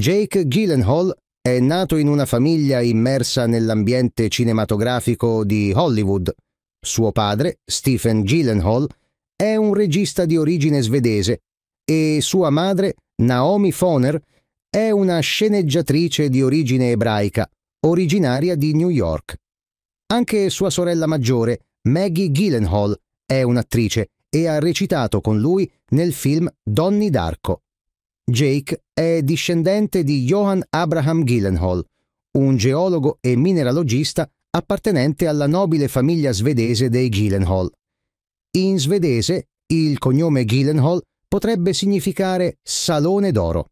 Jake Gyllenhaal è nato in una famiglia immersa nell'ambiente cinematografico di Hollywood. Suo padre, Stephen Gyllenhaal, è un regista di origine svedese e sua madre, Naomi Foner, è una sceneggiatrice di origine ebraica, originaria di New York. Anche sua sorella maggiore, Maggie Gyllenhaal, è un'attrice e ha recitato con lui nel film Donny Darko. Jake è discendente di Johann Abraham Gyllenhaal, un geologo e mineralogista appartenente alla nobile famiglia svedese dei Gyllenhaal. In svedese il cognome Gyllenhaal potrebbe significare Salone d'oro.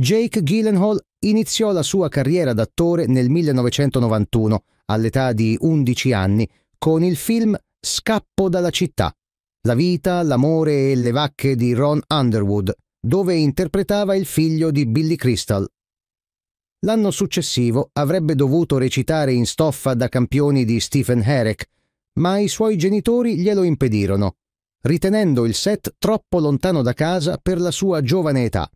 Jake Gyllenhaal iniziò la sua carriera d'attore nel 1991, all'età di 11 anni, con il film Scappo dalla città, la vita, l'amore e le vacche di Ron Underwood, dove interpretava il figlio di Billy Crystal. L'anno successivo avrebbe dovuto recitare in stoffa da campioni di Stephen Herrick, ma i suoi genitori glielo impedirono, ritenendo il set troppo lontano da casa per la sua giovane età.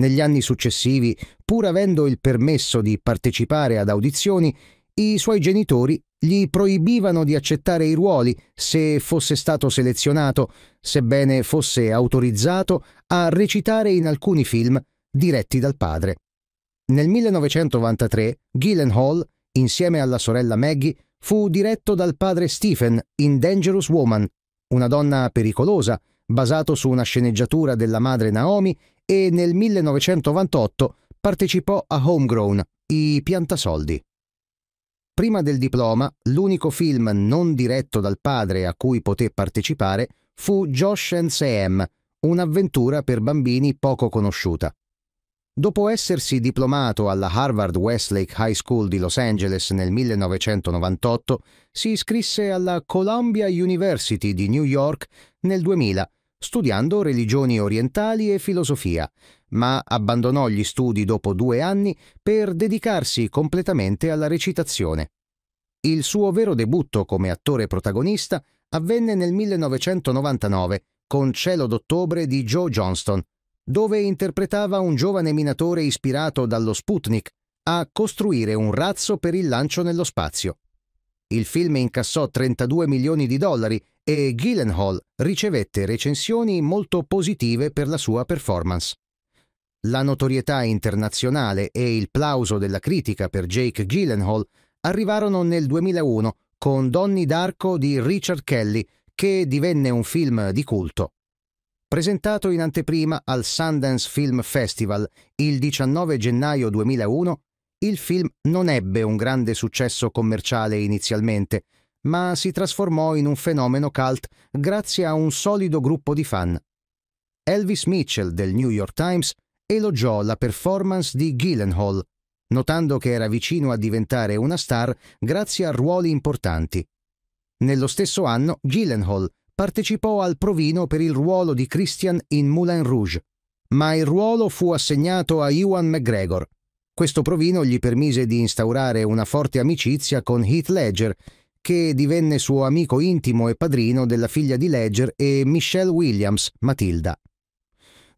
Negli anni successivi, pur avendo il permesso di partecipare ad audizioni, i suoi genitori gli proibivano di accettare i ruoli se fosse stato selezionato, sebbene fosse autorizzato a recitare in alcuni film diretti dal padre. Nel 1993 Gyllenhaal, insieme alla sorella Maggie, fu diretto dal padre Stephen in Dangerous Woman, una donna pericolosa, basato su una sceneggiatura della madre Naomi e nel 1998 partecipò a Homegrown, i piantasoldi. Prima del diploma, l'unico film non diretto dal padre a cui poté partecipare fu Josh and Sam, un'avventura per bambini poco conosciuta. Dopo essersi diplomato alla Harvard Westlake High School di Los Angeles nel 1998, si iscrisse alla Columbia University di New York nel 2000, studiando religioni orientali e filosofia, ma abbandonò gli studi dopo due anni per dedicarsi completamente alla recitazione. Il suo vero debutto come attore protagonista avvenne nel 1999 con Cielo d'ottobre di Joe Johnston, dove interpretava un giovane minatore ispirato dallo Sputnik a costruire un razzo per il lancio nello spazio. Il film incassò 32 milioni di dollari e Gyllenhaal ricevette recensioni molto positive per la sua performance. La notorietà internazionale e il plauso della critica per Jake Gyllenhaal arrivarono nel 2001 con Donnie d'Arco di Richard Kelly, che divenne un film di culto. Presentato in anteprima al Sundance Film Festival il 19 gennaio 2001, il film non ebbe un grande successo commerciale inizialmente, ma si trasformò in un fenomeno cult grazie a un solido gruppo di fan. Elvis Mitchell del New York Times elogiò la performance di Gyllenhaal, notando che era vicino a diventare una star grazie a ruoli importanti. Nello stesso anno Gyllenhaal partecipò al provino per il ruolo di Christian in Moulin Rouge, ma il ruolo fu assegnato a Ewan McGregor. Questo provino gli permise di instaurare una forte amicizia con Heath Ledger, che divenne suo amico intimo e padrino della figlia di Ledger e Michelle Williams, Matilda.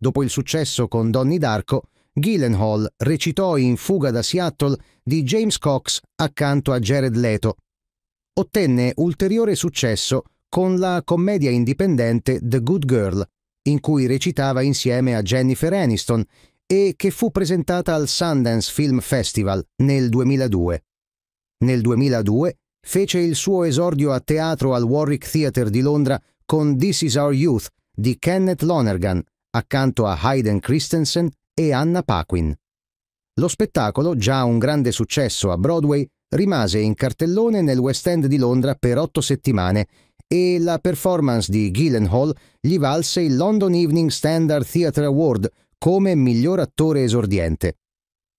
Dopo il successo con Donnie Darko, Gyllenhaal recitò in Fuga da Seattle di James Cox accanto a Jared Leto. Ottenne ulteriore successo con la commedia indipendente The Good Girl, in cui recitava insieme a Jennifer Aniston e che fu presentata al Sundance Film Festival nel 2002. Nel 2002 fece il suo esordio a teatro al Warwick Theatre di Londra con This Is Our Youth di Kenneth Lonergan, accanto a Hayden Christensen e Anna Paquin. Lo spettacolo, già un grande successo a Broadway, rimase in cartellone nel West End di Londra per otto settimane e la performance di Gyllenhaal gli valse il London Evening Standard Theatre Award come miglior attore esordiente.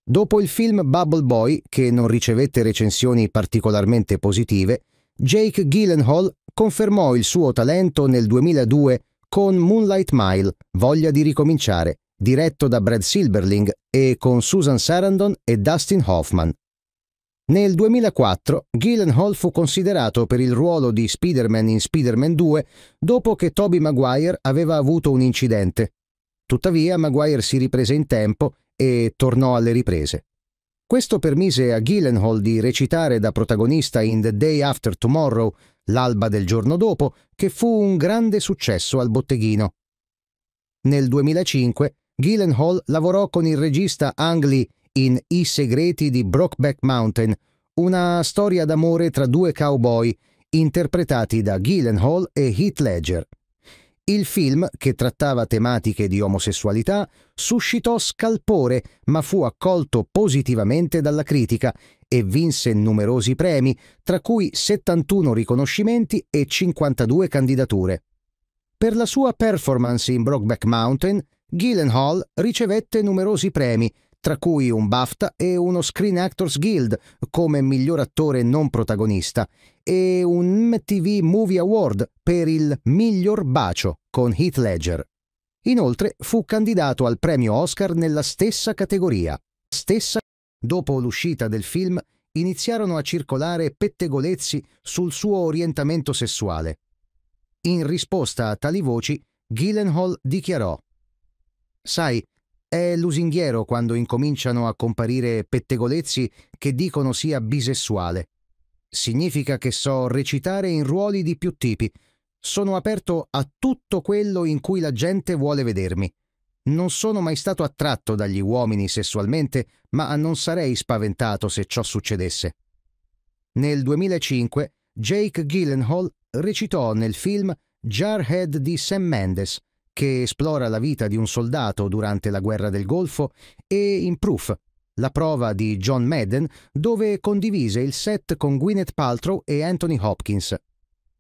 Dopo il film Bubble Boy, che non ricevette recensioni particolarmente positive, Jake Gyllenhaal confermò il suo talento nel 2002 con Moonlight Mile, Voglia di ricominciare, diretto da Brad Silberling e con Susan Sarandon e Dustin Hoffman. Nel 2004 Gyllenhaal fu considerato per il ruolo di Spider-Man in Spider-Man 2 dopo che Toby Maguire aveva avuto un incidente. Tuttavia Maguire si riprese in tempo e tornò alle riprese. Questo permise a Gyllenhaal di recitare da protagonista in The Day After Tomorrow l'alba del giorno dopo, che fu un grande successo al botteghino. Nel 2005 Gyllenhaal lavorò con il regista Ang Lee in I segreti di Brockback Mountain, una storia d'amore tra due cowboy interpretati da Gyllenhaal e Heath Ledger. Il film, che trattava tematiche di omosessualità, suscitò scalpore ma fu accolto positivamente dalla critica e vinse numerosi premi, tra cui 71 riconoscimenti e 52 candidature. Per la sua performance in Brokeback Mountain, Gyllenhaal ricevette numerosi premi, tra cui un BAFTA e uno Screen Actors Guild come miglior attore non protagonista e un MTV Movie Award per il miglior bacio con Heath Ledger. Inoltre fu candidato al premio Oscar nella stessa categoria. Stessa Dopo l'uscita del film, iniziarono a circolare pettegolezzi sul suo orientamento sessuale. In risposta a tali voci, Gyllenhaal dichiarò Sai, è lusinghiero quando incominciano a comparire pettegolezzi che dicono sia bisessuale. Significa che so recitare in ruoli di più tipi. Sono aperto a tutto quello in cui la gente vuole vedermi. Non sono mai stato attratto dagli uomini sessualmente, ma non sarei spaventato se ciò succedesse. Nel 2005 Jake Gyllenhaal recitò nel film Jarhead di Sam Mendes, che esplora la vita di un soldato durante la guerra del Golfo, e in Proof, la prova di John Madden, dove condivise il set con Gwyneth Paltrow e Anthony Hopkins.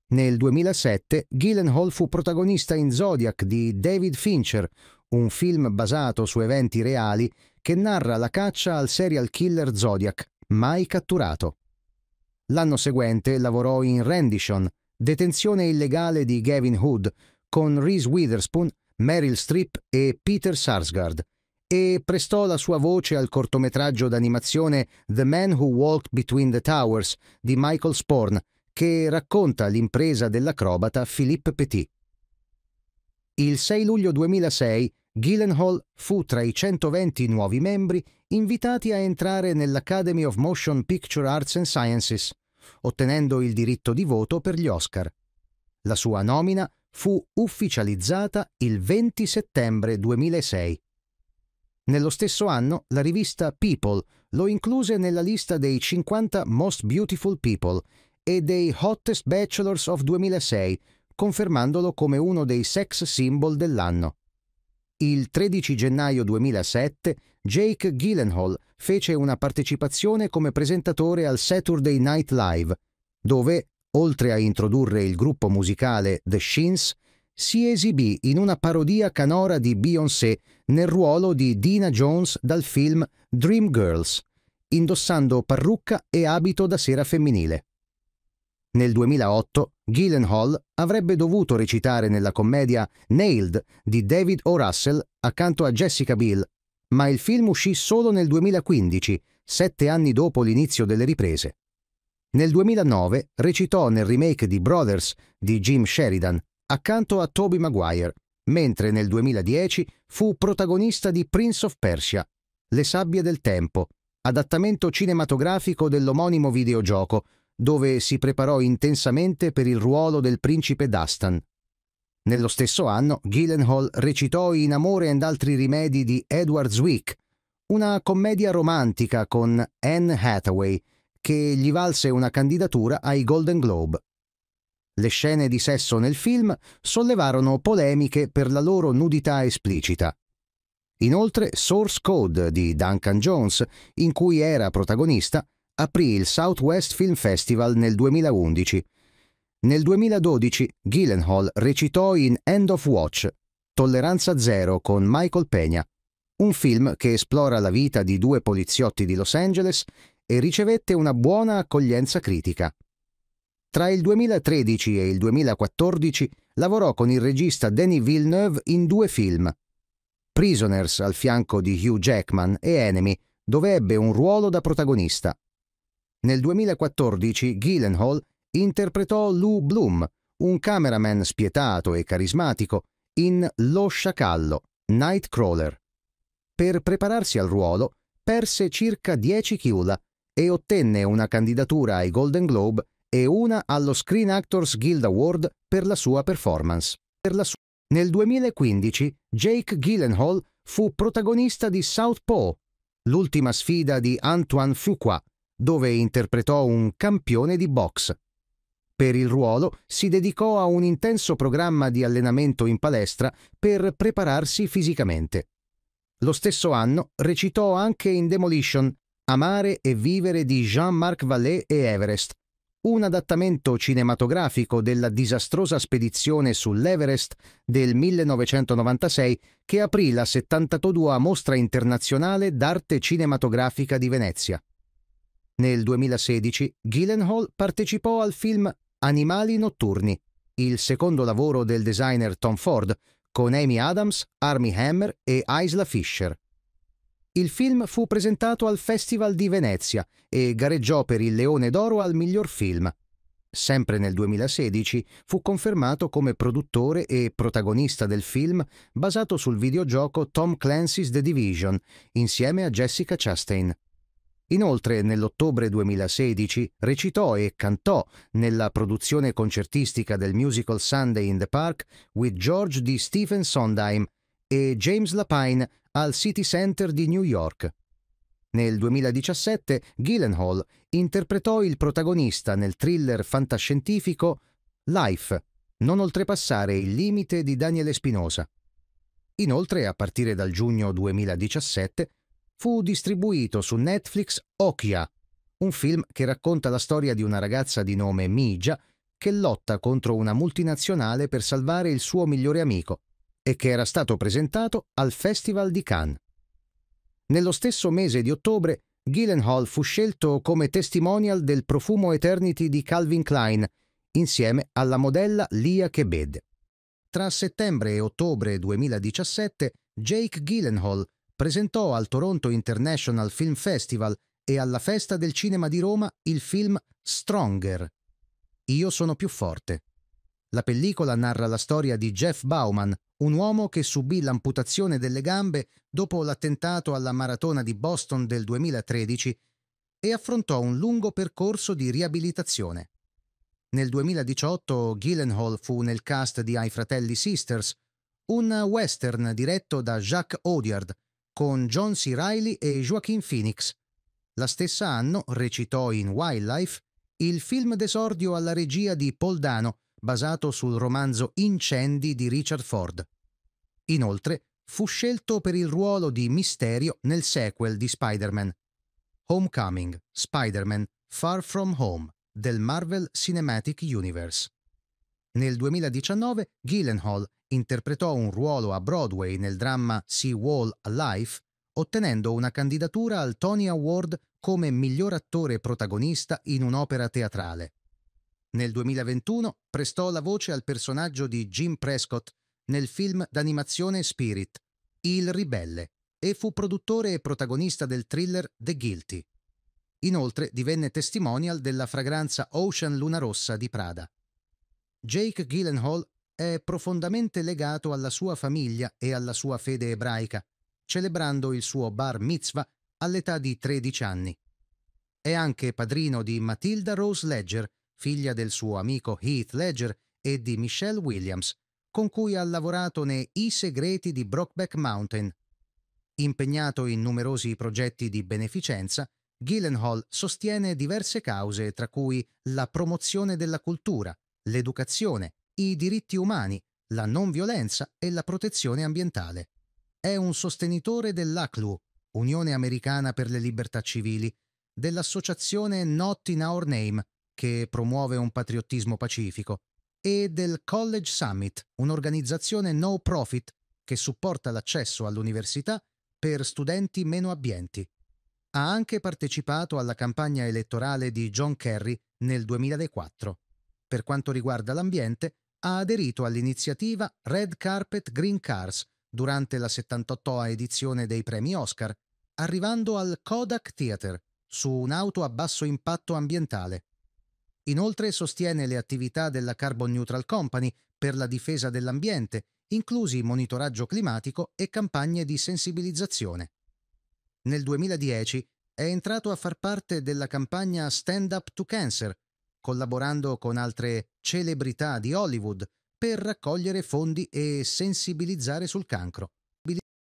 Nel 2007 Gyllenhaal fu protagonista in Zodiac di David Fincher, un film basato su eventi reali che narra la caccia al serial killer Zodiac, mai catturato. L'anno seguente lavorò in Rendition, detenzione illegale di Gavin Hood, con Reese Witherspoon, Meryl Streep e Peter Sarsgaard, e prestò la sua voce al cortometraggio d'animazione The Man Who Walked Between the Towers di Michael Sporn, che racconta l'impresa dell'acrobata Philippe Petit. Il 6 luglio 2006 Gyllenhaal fu tra i 120 nuovi membri invitati a entrare nell'Academy of Motion Picture Arts and Sciences, ottenendo il diritto di voto per gli Oscar. La sua nomina fu ufficializzata il 20 settembre 2006. Nello stesso anno la rivista People lo incluse nella lista dei 50 Most Beautiful People e dei Hottest Bachelors of 2006, confermandolo come uno dei sex symbol dell'anno. Il 13 gennaio 2007 Jake Gyllenhaal fece una partecipazione come presentatore al Saturday Night Live, dove, oltre a introdurre il gruppo musicale The Shins, si esibì in una parodia canora di Beyoncé nel ruolo di Dina Jones dal film Dream Girls, indossando parrucca e abito da sera femminile. Nel 2008 Gyllenhaal avrebbe dovuto recitare nella commedia Nailed di David O. Russell accanto a Jessica Biel, ma il film uscì solo nel 2015, sette anni dopo l'inizio delle riprese. Nel 2009 recitò nel remake di Brothers di Jim Sheridan accanto a Toby Maguire, mentre nel 2010 fu protagonista di Prince of Persia, Le sabbie del tempo, adattamento cinematografico dell'omonimo videogioco dove si preparò intensamente per il ruolo del principe Dastan. Nello stesso anno Gyllenhaal recitò in Amore and altri rimedi di Edward Zwick, una commedia romantica con Anne Hathaway, che gli valse una candidatura ai Golden Globe. Le scene di sesso nel film sollevarono polemiche per la loro nudità esplicita. Inoltre Source Code di Duncan Jones, in cui era protagonista, aprì il Southwest Film Festival nel 2011. Nel 2012 Gyllenhaal recitò in End of Watch, Tolleranza Zero con Michael Peña, un film che esplora la vita di due poliziotti di Los Angeles e ricevette una buona accoglienza critica. Tra il 2013 e il 2014 lavorò con il regista Denis Villeneuve in due film. Prisoners al fianco di Hugh Jackman e Enemy, dove ebbe un ruolo da protagonista. Nel 2014 Gyllenhaal interpretò Lou Bloom, un cameraman spietato e carismatico, in Lo sciacallo, Nightcrawler. Per prepararsi al ruolo, perse circa 10 chiula e ottenne una candidatura ai Golden Globe e una allo Screen Actors Guild Award per la sua performance. Per la sua... Nel 2015 Jake Gyllenhaal fu protagonista di Southpaw, l'ultima sfida di Antoine Fuqua, dove interpretò un campione di box. Per il ruolo si dedicò a un intenso programma di allenamento in palestra per prepararsi fisicamente. Lo stesso anno recitò anche in Demolition, Amare e vivere di Jean-Marc Vallée e Everest, un adattamento cinematografico della disastrosa spedizione sull'Everest del 1996 che aprì la 72 Mostra internazionale d'arte cinematografica di Venezia. Nel 2016 Gyllenhaal partecipò al film Animali notturni, il secondo lavoro del designer Tom Ford, con Amy Adams, Army Hammer e Isla Fisher. Il film fu presentato al Festival di Venezia e gareggiò per il Leone d'Oro al miglior film. Sempre nel 2016 fu confermato come produttore e protagonista del film basato sul videogioco Tom Clancy's The Division insieme a Jessica Chastain. Inoltre, nell'ottobre 2016 recitò e cantò nella produzione concertistica del musical Sunday in the Park with George di Stephen Sondheim e James Lapine al City Center di New York. Nel 2017 Gyllenhaal interpretò il protagonista nel thriller fantascientifico Life, non oltrepassare il limite di Daniele Espinosa. Inoltre, a partire dal giugno 2017, fu distribuito su Netflix Okia, un film che racconta la storia di una ragazza di nome Mija che lotta contro una multinazionale per salvare il suo migliore amico e che era stato presentato al Festival di Cannes. Nello stesso mese di ottobre, Gyllenhaal fu scelto come testimonial del profumo Eternity di Calvin Klein insieme alla modella Lia Kebed. Tra settembre e ottobre 2017, Jake Gyllenhaal presentò al Toronto International Film Festival e alla Festa del Cinema di Roma il film Stronger. Io sono più forte. La pellicola narra la storia di Jeff Bauman, un uomo che subì l'amputazione delle gambe dopo l'attentato alla maratona di Boston del 2013 e affrontò un lungo percorso di riabilitazione. Nel 2018 Gyllenhaal fu nel cast di Ai fratelli Sisters, un western diretto da Jacques Audiard, con John C. Reilly e Joaquin Phoenix. La stessa anno recitò in Wildlife il film d'esordio alla regia di Paul Dano, basato sul romanzo Incendi di Richard Ford. Inoltre, fu scelto per il ruolo di Misterio nel sequel di Spider-Man. Homecoming, Spider-Man, Far From Home del Marvel Cinematic Universe. Nel 2019 Gyllenhaal interpretò un ruolo a Broadway nel dramma Sea Wall Alive, ottenendo una candidatura al Tony Award come miglior attore protagonista in un'opera teatrale. Nel 2021 prestò la voce al personaggio di Jim Prescott nel film d'animazione Spirit, Il Ribelle, e fu produttore e protagonista del thriller The Guilty. Inoltre divenne testimonial della fragranza Ocean Luna Rossa di Prada. Jake Gyllenhaal è profondamente legato alla sua famiglia e alla sua fede ebraica, celebrando il suo bar mitzvah all'età di 13 anni. È anche padrino di Matilda Rose Ledger, figlia del suo amico Heath Ledger e di Michelle Williams, con cui ha lavorato nei I segreti di Brockback Mountain. Impegnato in numerosi progetti di beneficenza, Gyllenhaal sostiene diverse cause tra cui la promozione della cultura, l'educazione, i diritti umani, la non violenza e la protezione ambientale. È un sostenitore dell'ACLU, Unione Americana per le Libertà Civili, dell'associazione Not in Our Name, che promuove un patriottismo pacifico, e del College Summit, un'organizzazione no profit che supporta l'accesso all'università per studenti meno abbienti. Ha anche partecipato alla campagna elettorale di John Kerry nel 2004. Per quanto riguarda l'ambiente, ha aderito all'iniziativa Red Carpet Green Cars durante la 78a edizione dei premi Oscar, arrivando al Kodak Theater su un'auto a basso impatto ambientale. Inoltre sostiene le attività della Carbon Neutral Company per la difesa dell'ambiente, inclusi monitoraggio climatico e campagne di sensibilizzazione. Nel 2010 è entrato a far parte della campagna Stand Up to Cancer, collaborando con altre celebrità di Hollywood per raccogliere fondi e sensibilizzare sul cancro.